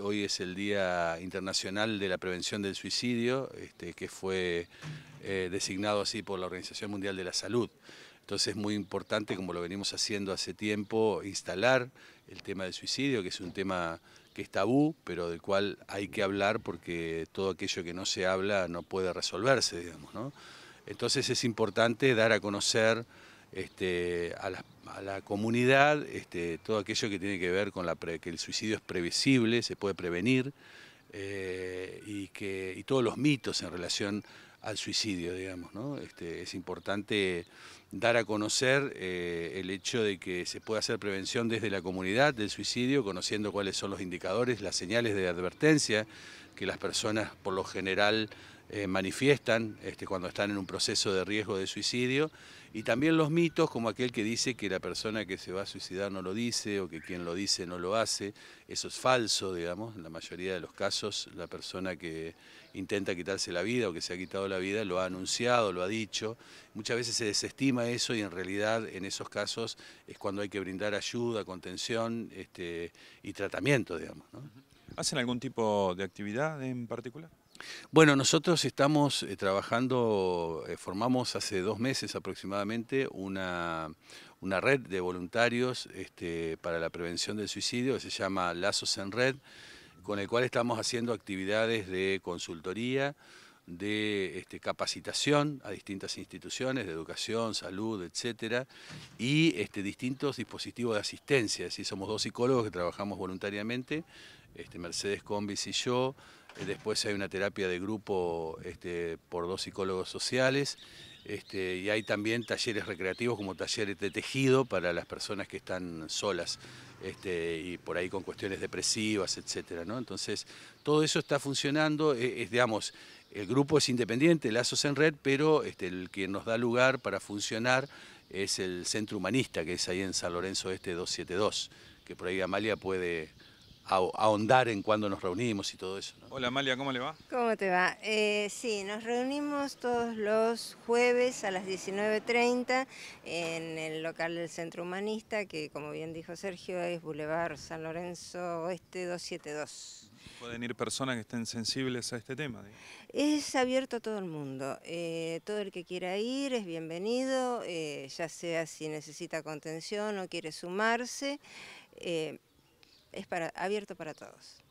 Hoy es el Día Internacional de la Prevención del Suicidio, este, que fue eh, designado así por la Organización Mundial de la Salud. Entonces es muy importante, como lo venimos haciendo hace tiempo, instalar el tema del suicidio, que es un tema que es tabú, pero del cual hay que hablar porque todo aquello que no se habla no puede resolverse, digamos. ¿no? Entonces es importante dar a conocer este, a, la, comunidad este, todo aquello que tiene que ver con la que el suicidio es previsible, se puede prevenir, eh, y, que, todos los mitos en relación al suicidio, digamos. ¿no? Este, es importante dar a conocer eh, el hecho de que se puede hacer prevención desde la comunidad del suicidio, conociendo cuáles son los indicadores, las señales de advertencia que las personas por lo general eh, manifiestan este, cuando están en un proceso de riesgo de suicidio, y también los mitos como aquel que dice que la persona que se va a suicidar no lo dice o que quien lo dice no lo hace, eso es falso, digamos, en la mayoría de los casos la persona que intenta quitarse la vida o que se ha quitado la vida lo ha anunciado, lo ha dicho, muchas veces se desestima eso y en realidad en esos casos es cuando hay que brindar ayuda, contención este, y tratamiento, digamos. ¿Hacen algún tipo de actividad en particular? Bueno, nosotros estamos eh, trabajando, eh, formamos hace dos meses aproximadamente una, una red de voluntarios este, para la prevención del suicidio que se llama Lazos en Red, con el cual estamos haciendo actividades de consultoría, de este, capacitación a distintas instituciones de educación, salud, etcétera, y este, distintos dispositivos de asistencia. Es somos dos psicólogos que trabajamos voluntariamente, este, Mercedes Combis y yo. Eh, después hay una terapia de grupo este, por dos psicólogos sociales. Este, y hay también talleres recreativos como talleres de tejido para las personas que están solas y por ahí con cuestiones depresivas, etcétera, ¿no? Entonces, todo eso está funcionando, e, digamos, el grupo es independiente, Lazos en Red, pero este, el que nos da lugar para funcionar es el Centro Humanista, que es ahí en San Lorenzo Este 272, que por ahí Amalia puede ahondar en cuándo nos reunimos y todo eso. Hola Amalia, ¿cómo le va? ¿Cómo te va? Eh, sí, nos reunimos todos los jueves a las 19.30 en el local del Centro Humanista, que como bien dijo Sergio es Boulevard San Lorenzo Oeste 272. ¿Pueden ir personas que estén sensibles a este tema? Es abierto a todo el mundo. Eh, todo el que quiera ir es bienvenido, eh, ya sea si necesita contención o quiere sumarse. Eh, es para, abierto para todos.